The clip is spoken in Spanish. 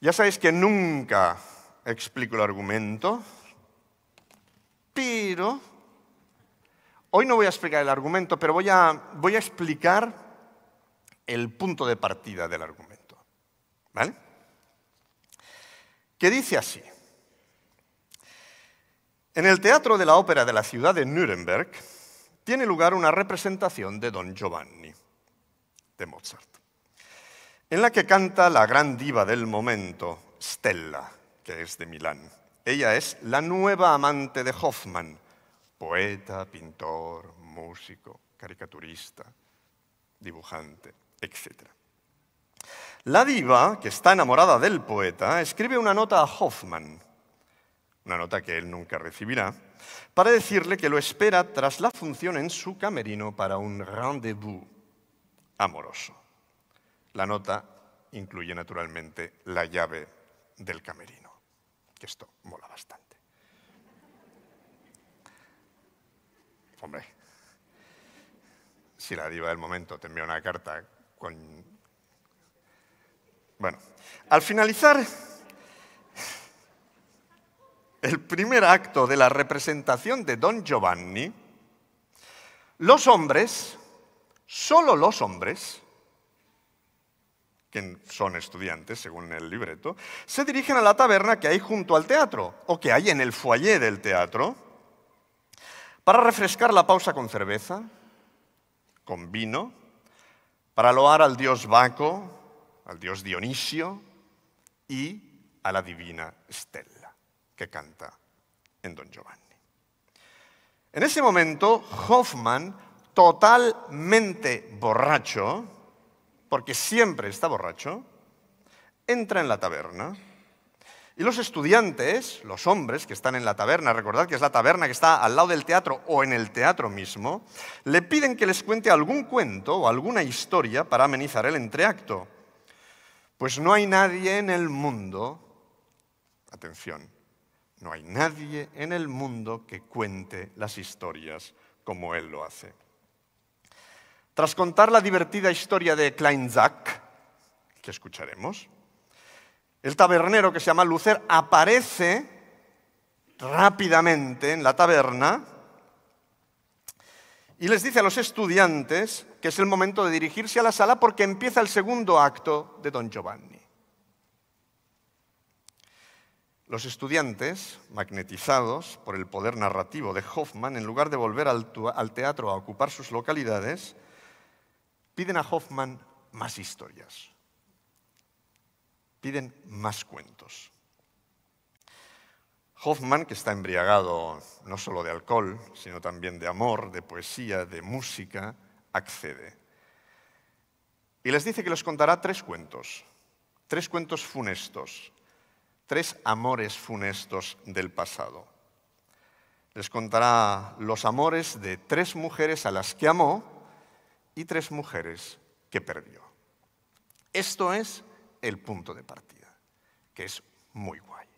Ya sabéis que nunca explico el argumento, pero hoy no voy a explicar el argumento, pero voy a, voy a explicar el punto de partida del argumento. ¿Vale? Que dice así. En el Teatro de la Ópera de la ciudad de Nuremberg tiene lugar una representación de Don Giovanni de Mozart en la que canta la gran diva del momento, Stella, que es de Milán. Ella es la nueva amante de Hoffman, poeta, pintor, músico, caricaturista, dibujante, etc. La diva, que está enamorada del poeta, escribe una nota a Hoffman, una nota que él nunca recibirá, para decirle que lo espera tras la función en su camerino para un rendezvous amoroso. La nota incluye naturalmente la llave del camerino, que esto mola bastante. Hombre, si la diva del momento te envía una carta con... Bueno, al finalizar el primer acto de la representación de Don Giovanni, los hombres, solo los hombres, son estudiantes, según el libreto, se dirigen a la taberna que hay junto al teatro, o que hay en el foyer del teatro, para refrescar la pausa con cerveza, con vino, para loar al dios Baco, al dios Dionisio y a la divina Stella, que canta en Don Giovanni. En ese momento, Hoffman, totalmente borracho, porque siempre está borracho, entra en la taberna. Y los estudiantes, los hombres que están en la taberna, recordad que es la taberna que está al lado del teatro o en el teatro mismo, le piden que les cuente algún cuento o alguna historia para amenizar el entreacto. Pues no hay nadie en el mundo, atención, no hay nadie en el mundo que cuente las historias como él lo hace. Tras contar la divertida historia de Klein Zack, que escucharemos, el tabernero que se llama Lucer aparece rápidamente en la taberna y les dice a los estudiantes que es el momento de dirigirse a la sala porque empieza el segundo acto de Don Giovanni. Los estudiantes, magnetizados por el poder narrativo de Hoffman, en lugar de volver al, teatro a ocupar sus localidades, piden a Hoffman más historias, piden más cuentos. Hoffman, que está embriagado no solo de alcohol, sino también de amor, de poesía, de música, accede. Y les dice que les contará tres cuentos, tres cuentos funestos, tres amores funestos del pasado. Les contará los amores de tres mujeres a las que amó y tres mujeres que perdió. Esto es el punto de partida, que es muy guay.